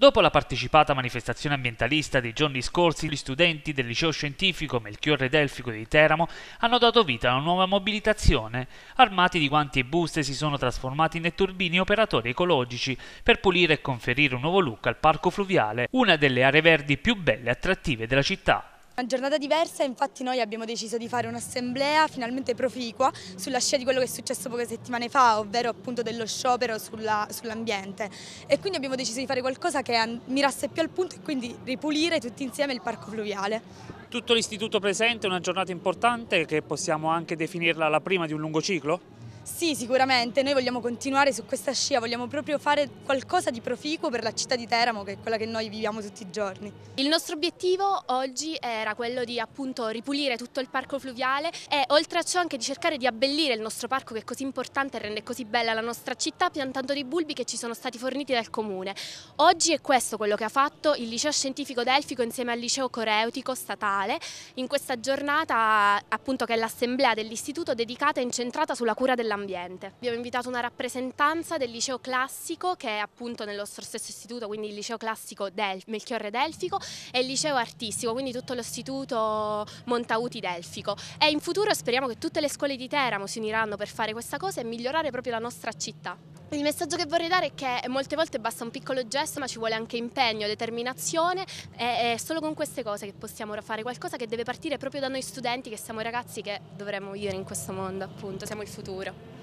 Dopo la partecipata manifestazione ambientalista dei giorni scorsi, gli studenti del liceo scientifico Melchiorre Delfico di Teramo hanno dato vita a una nuova mobilitazione. Armati di guanti e buste si sono trasformati in turbini operatori ecologici per pulire e conferire un nuovo look al parco fluviale, una delle aree verdi più belle e attrattive della città. Una giornata diversa, infatti noi abbiamo deciso di fare un'assemblea finalmente proficua sulla scia di quello che è successo poche settimane fa, ovvero appunto dello sciopero sull'ambiente. Sull e quindi abbiamo deciso di fare qualcosa che mirasse più al punto e quindi ripulire tutti insieme il parco fluviale. Tutto l'istituto presente, una giornata importante che possiamo anche definirla la prima di un lungo ciclo? Sì, sicuramente, noi vogliamo continuare su questa scia, vogliamo proprio fare qualcosa di proficuo per la città di Teramo, che è quella che noi viviamo tutti i giorni. Il nostro obiettivo oggi era quello di appunto ripulire tutto il parco fluviale e oltre a ciò anche di cercare di abbellire il nostro parco che è così importante e rende così bella la nostra città piantando dei bulbi che ci sono stati forniti dal comune. Oggi è questo quello che ha fatto il liceo scientifico delfico insieme al liceo coreutico statale in questa giornata appunto che è l'assemblea dell'istituto dedicata e incentrata sulla cura della ambiente. Abbiamo invitato una rappresentanza del liceo classico che è appunto nello stesso istituto, quindi il liceo classico del Melchiorre Delfico e il liceo artistico, quindi tutto l'istituto Montauti Delfico. E in futuro speriamo che tutte le scuole di Teramo si uniranno per fare questa cosa e migliorare proprio la nostra città. Il messaggio che vorrei dare è che molte volte basta un piccolo gesto ma ci vuole anche impegno, determinazione e è solo con queste cose che possiamo fare qualcosa che deve partire proprio da noi studenti che siamo ragazzi che dovremmo vivere in questo mondo appunto, siamo il futuro.